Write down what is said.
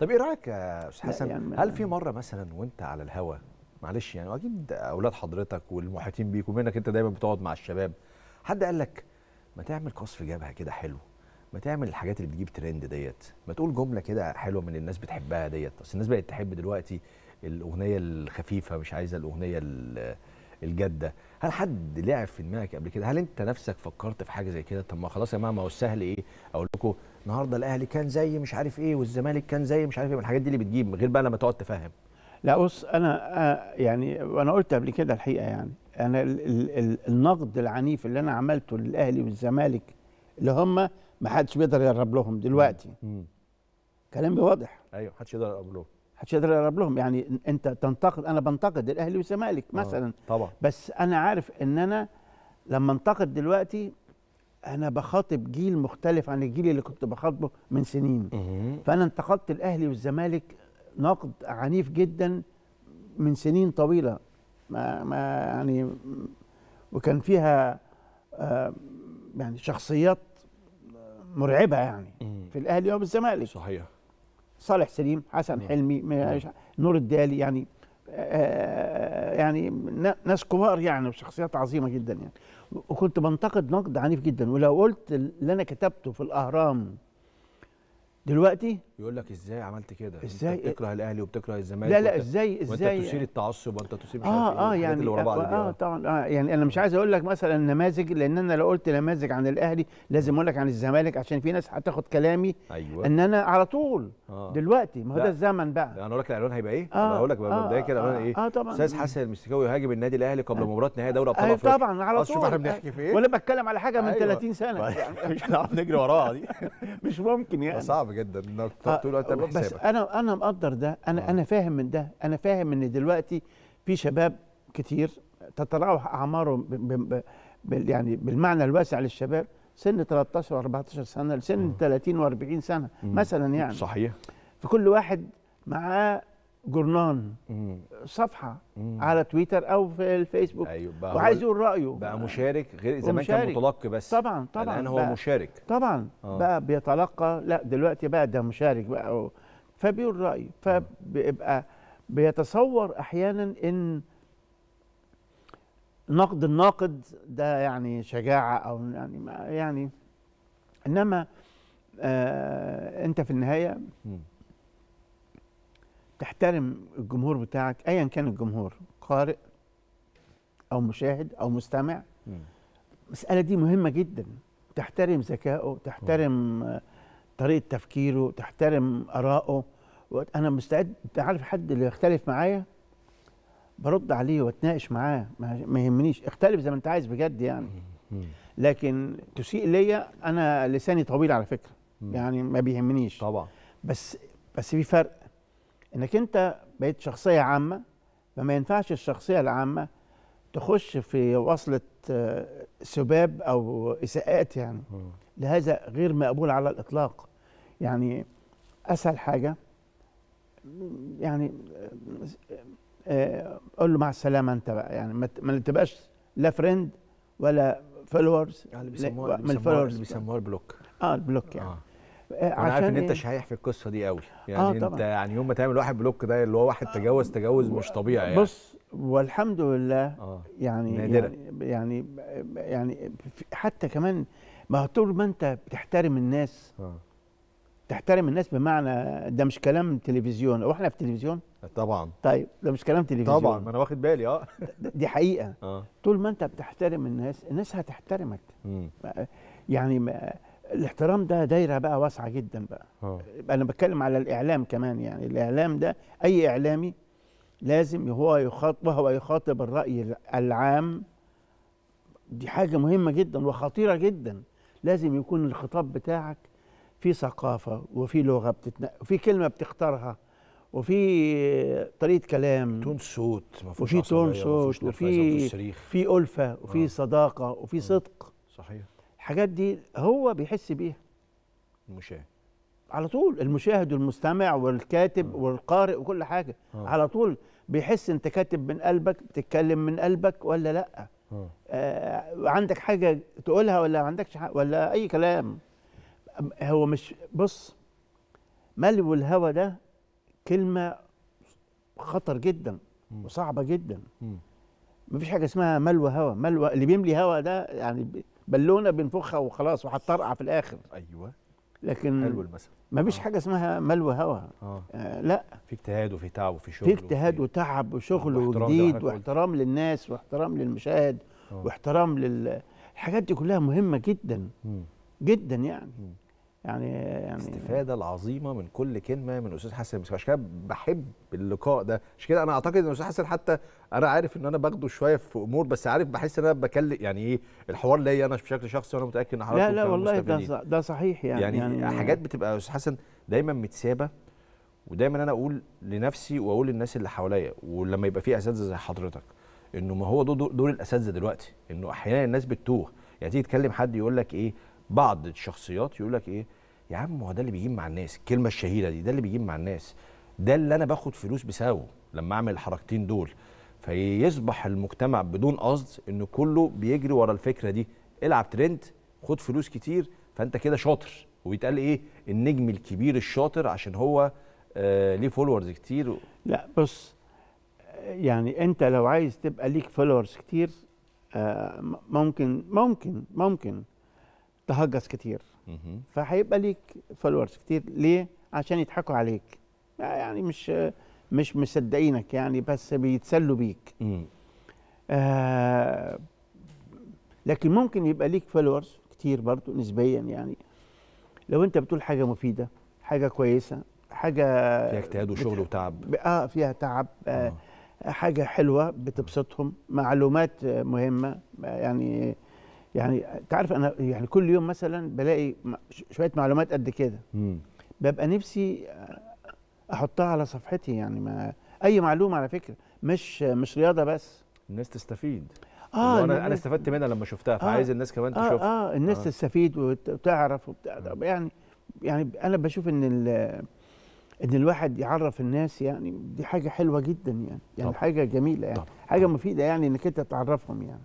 طب ايه رايك يا استاذ حسن يعني هل في مره مثلا وانت على الهوا معلش يعني واكيد اولاد حضرتك والمحيطين بيك ومنك انت دايما بتقعد مع الشباب حد قال لك ما تعمل قصف جبهه كده حلو ما تعمل الحاجات اللي بتجيب ترند ديت ما تقول جمله كده حلوه من الناس بتحبها ديت اصل الناس بقت تحب دلوقتي الاغنيه الخفيفه مش عايزه الاغنيه الجاده هل حد لعب في دماغك قبل كده هل انت نفسك فكرت في حاجه زي كده طب ما خلاص يا جماعه ما هو السهل ايه اقول لكم النهارده الاهلي كان زي مش عارف ايه والزمالك كان زي مش عارف ايه والحاجات الحاجات دي اللي بتجيب غير بقى لما تقعد تفهم لا بص انا آه، يعني وانا قلت قبل كده الحقيقه يعني انا النقد العنيف اللي انا عملته للاهلي والزمالك اللي هم ما حدش بيقدر يقرب لهم دلوقتي كلامي واضح ايوه محدش يقدر يقرب لهم محدش يقدر يقرب لهم يعني انت تنتقد انا بنتقد الاهلي والزمالك آه، مثلا آه طبعا بس انا عارف ان انا لما انتقد دلوقتي انا بخاطب جيل مختلف عن الجيل اللي كنت بخاطبه من سنين فانا انتقدت الاهلي والزمالك نقد عنيف جدا من سنين طويله ما, ما يعني وكان فيها آه، يعني شخصيات مرعبه يعني في الاهلي وفي الزمالك صحيح صالح سليم حسن حلمي نور الدالي يعني آه، يعني ناس كبار يعني وشخصيات عظيمه جدا يعني وكنت بنتقد نقد عنيف جدا ولو قلت اللي انا كتبته في الاهرام دلوقتي يقول لك ازاي عملت كده ازاي انت بتكره الاهلي وبتكره الزمالك لا لا ازاي ازاي وانت يعني؟ تشيل التعصب وانت تسيب مش اه إيه اه يعني اللي ورا بعض آه،, اه طبعا اه يعني انا مش عايز اقول لك مثلا نماذج لان انا لو قلت نماذج عن الاهلي لازم اقول لك عن الزمالك عشان في ناس هتاخد كلامي أيوة. ان انا على طول آه. دلوقتي ما هو ده الزمن بقى انا اقول لك العنوان هيبقى ايه؟ آه انا هقول لك آه، مبدئيا كده آه، ايه؟ اه طبعا استاذ حسن المستكاوي يهاجم النادي الاهلي قبل مباراه نهائي دوري ابطال افريقيا طبعا على طول شوف احنا بنحكي في ايه؟ وانا بتكلم على حاجه من 30 أيوة. سنه مش هنعرف نجري وراها دي مش ممكن يعني صعب جدا انك طول آه، الوقت بس انا انا مقدر ده انا آه. انا فاهم من ده انا فاهم ان دلوقتي في شباب كتير تتراوح اعمارهم يعني بالمعنى الواسع للشباب سن 13 و14 سنه لسن آه. 30 و40 سنه مثلا يعني صحيح فكل واحد معاه جورنان صفحه مم. على تويتر او في الفيسبوك أيوة وعايز يقول رايه بقى مشارك غير زمان كان متلقي بس طبعا طبعا الان هو مشارك طبعا آه. بقى بيتلقى لا دلوقتي بقى ده مشارك بقى فبيقول رايه فبيبقى بيتصور احيانا ان نقد الناقد ده يعني شجاعه او يعني ما يعني انما آه انت في النهايه مم. تحترم الجمهور بتاعك ايا كان الجمهور قارئ او مشاهد او مستمع المساله دي مهمه جدا تحترم ذكائه تحترم طريقه تفكيره تحترم ارائه انا مستعد انت عارف حد اللي يختلف معايا برد عليه واتناقش معاه ما يهمنيش اختلف زي ما انت عايز بجد يعني لكن تسيء ليا انا لساني طويل على فكره يعني ما بيهمنيش طبعا بس بس في فرق انك انت بقيت شخصيه عامه فما ينفعش الشخصيه العامه تخش في وصله آه، سباب او اساءات يعني لهذا غير مقبول على الاطلاق يعني اسهل حاجه يعني آه، آه، قول له مع السلامه انت بقى يعني ما تبقاش لا فريند ولا فولورز يعني بيسموها بيسموها البلوك اه البلوك يعني آه. انا عارف ان انت إيه؟ شحيح في القصه دي قوي يعني آه انت طبعًا. يعني يوم ما تعمل واحد بلوك ده اللي هو واحد تجاوز تجاوز مش طبيعي يعني بص والحمد لله آه. يعني, نادرة. يعني يعني يعني حتى كمان ما طول ما انت بتحترم الناس آه. تحترم الناس بمعنى ده مش كلام تلفزيون واحنا احنا في تلفزيون طبعا طيب ده مش كلام تلفزيون طبعا ما انا واخد بالي اه دي حقيقه آه. طول ما انت بتحترم الناس الناس هتحترمك يعني ما الاحترام ده دايره بقى واسعه جدا بقى أوه. انا بتكلم على الاعلام كمان يعني الاعلام ده اي اعلامي لازم هو يخاطب وهو يخاطب الراي العام دي حاجه مهمه جدا وخطيره جدا لازم يكون الخطاب بتاعك في ثقافه وفي لغه بتتنقل وفي كلمه بتختارها وفي طريقه كلام تون صوت وفي تون صوت وفي في الفه وفي آه. صداقه وفي آه. صدق صحيح الحاجات دي هو بيحس بيها المشاهد على طول المشاهد والمستمع والكاتب م. والقارئ وكل حاجه م. على طول بيحس انت كاتب من قلبك بتتكلم من قلبك ولا لا آه عندك حاجه تقولها ولا عندكش حاجة ولا اي كلام هو مش بص ملو الهوى ده كلمه خطر جدا وصعبه جدا مفيش حاجه اسمها ملوى هوى ملوى اللي بيملي هوى ده يعني بالونه بنفخها وخلاص وهتطرقع في الاخر ايوه لكن حلو المثل ما فيش آه. حاجه اسمها ملو هوا آه. آه لا في اجتهاد وفي تعب وفي شغل في اجتهاد وتعب وشغل وجديد واحترام للناس واحترام للمشاهد آه. واحترام للحاجات الحاجات دي كلها مهمه جدا م. جدا يعني م. يعني يعني الاستفاده العظيمه من كل كلمه من استاذ حسن عشان كده بحب اللقاء ده عشان كده انا اعتقد ان استاذ حسن حتى انا عارف ان انا باخده شويه في امور بس عارف بحس ان انا بكلم يعني ايه الحوار ليا انا بشكل شخصي وانا متاكد ان حضرتك لا لا والله ده ده صحيح يعني يعني, يعني حاجات بتبقى استاذ حسن دايما متسابه ودايما انا اقول لنفسي واقول للناس اللي حواليا ولما يبقى في اساتذه زي حضرتك انه ما هو دور, دور الاساتذه دلوقتي انه احيانا الناس بتتوه يعني تيجي تكلم حد يقول لك ايه بعض الشخصيات يقول لك ايه يا عم هو ده اللي بيجيب مع الناس الكلمه الشهيره دي ده اللي بيجيب مع الناس ده اللي انا باخد فلوس بساوه لما اعمل الحركتين دول فيصبح المجتمع بدون قصد ان كله بيجري ورا الفكره دي العب ترند خد فلوس كتير فانت كده شاطر ويتقال ايه النجم الكبير الشاطر عشان هو آه ليه فولورز كتير و... لا بص يعني انت لو عايز تبقى ليك فولورز كتير آه ممكن ممكن ممكن تهجس كتير فهيبقى ليك فولورز كتير ليه عشان يضحكوا عليك يعني مش مش مصدقينك يعني بس بيتسلوا بيك آه لكن ممكن يبقى ليك فولورز كتير برضو نسبيا يعني لو انت بتقول حاجه مفيده حاجه كويسه حاجه فيها اجتهاد وشغل بتح... وتعب اه فيها تعب آه. آه. حاجه حلوه بتبسطهم معلومات مهمه يعني يعني تعرف انا يعني كل يوم مثلا بلاقي شويه معلومات قد كده ببقى نفسي احطها على صفحتي يعني ما اي معلومه على فكره مش مش رياضه بس الناس تستفيد اه انا انا استفدت منها لما شفتها آه، فعايز آه الناس كمان آه، تشوفها آه, اه الناس آه. تستفيد وتعرف وبتاع يعني يعني انا بشوف ان ان الواحد يعرف الناس يعني دي حاجه حلوه جدا يعني يعني طبعا. حاجه جميله يعني طبعا. حاجه مفيده يعني انك انت تعرفهم يعني